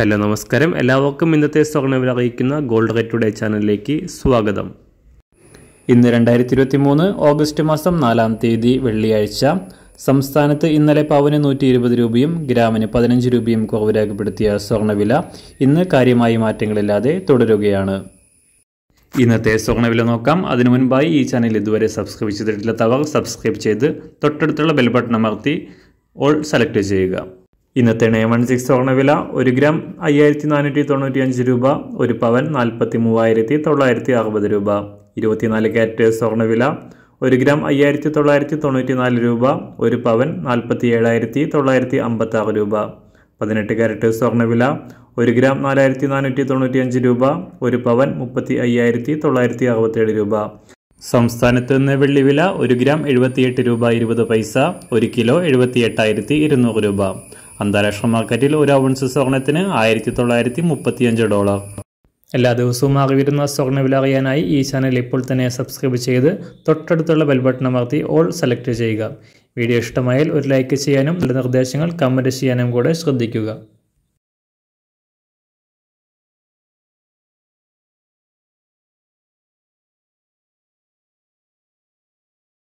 hello നമസ്കാരം എല്ലാവർക്കും ഇന്നത്തെ വില അറിയിക്കുന്ന ഗോൾഡ് റേറ്റ് ടുഡേ ചാനലിലേക്ക് സ്വാഗതം ഇന്ന് രണ്ടായിരത്തി ഇരുപത്തി മൂന്ന് ഓഗസ്റ്റ് മാസം നാലാം തീയതി വെള്ളിയാഴ്ച സംസ്ഥാനത്ത് ഇന്നലെ പവന് നൂറ്റി ഇരുപത് രൂപയും ഗ്രാമിന് പതിനഞ്ച് രൂപയും കുറവ് രേഖപ്പെടുത്തിയ സ്വർണ്ണവില ഇന്ന് കാര്യമായ മാറ്റങ്ങളില്ലാതെ തുടരുകയാണ് ഇന്നത്തെ സ്വർണ്ണവില നോക്കാം അതിനു മുൻപായി ഈ ചാനൽ ഇതുവരെ സബ്സ്ക്രൈബ് ചെയ്തിട്ടില്ലാത്തവർ സബ്സ്ക്രൈബ് ചെയ്ത് തൊട്ടടുത്തുള്ള ബെൽ ബട്ടൺ അമർത്തി ഓൾ സെലക്ട് ചെയ്യുക ഇന്നത്തെ നയൻ വൺ സിക്സ് സ്വർണ്ണവില ഒരു ഗ്രാം അയ്യായിരത്തി നാനൂറ്റി തൊണ്ണൂറ്റി അഞ്ച് രൂപ ഒരു പവൻ നാൽപ്പത്തി മൂവായിരത്തി തൊള്ളായിരത്തി അറുപത് രൂപ ഇരുപത്തിനാല് ക്യാരറ്റ് സ്വർണ്ണവില ഒരു ഗ്രാം അയ്യായിരത്തി തൊള്ളായിരത്തി തൊണ്ണൂറ്റി നാല് രൂപ ഒരു പവൻ നാൽപ്പത്തി ഏഴായിരത്തി തൊള്ളായിരത്തി അമ്പത്തി ആറ് രൂപ പതിനെട്ട് ക്യാരറ്റ് സ്വർണ്ണവില ഒരു ഗ്രാം നാലായിരത്തി നാനൂറ്റി തൊണ്ണൂറ്റി അഞ്ച് രൂപ ഒരു പവൻ മുപ്പത്തി അയ്യായിരത്തി തൊള്ളായിരത്തി അറുപത്തേഴ് രൂപ സംസ്ഥാനത്ത് നിന്ന് വെള്ളിവില ഒരു ഗ്രാം എഴുപത്തിയെട്ട് രൂപ ഇരുപത് പൈസ ഒരു കിലോ എഴുപത്തിയെട്ടായിരത്തി ഇരുന്നൂറ് രൂപ അന്താരാഷ്ട്ര മാർക്കറ്റിൽ ഒരു ഔൺസ് സ്വർണത്തിന് ആയിരത്തി തൊള്ളായിരത്തി മുപ്പത്തിയഞ്ച് ഡോളർ എല്ലാ ദിവസവും ആകെ വരുന്ന വില അറിയാനായി ഈ ചാനൽ ഇപ്പോൾ തന്നെ സബ്സ്ക്രൈബ് ചെയ്ത് തൊട്ടടുത്തുള്ള ബെൽബട്ടൺ അമർത്തി ഓൾ സെലക്ട് ചെയ്യുക വീഡിയോ ഇഷ്ടമായാൽ ഒരു ലൈക്ക് ചെയ്യാനും നിർദ്ദേശങ്ങൾ കമൻറ്റ് ചെയ്യാനും കൂടെ ശ്രദ്ധിക്കുക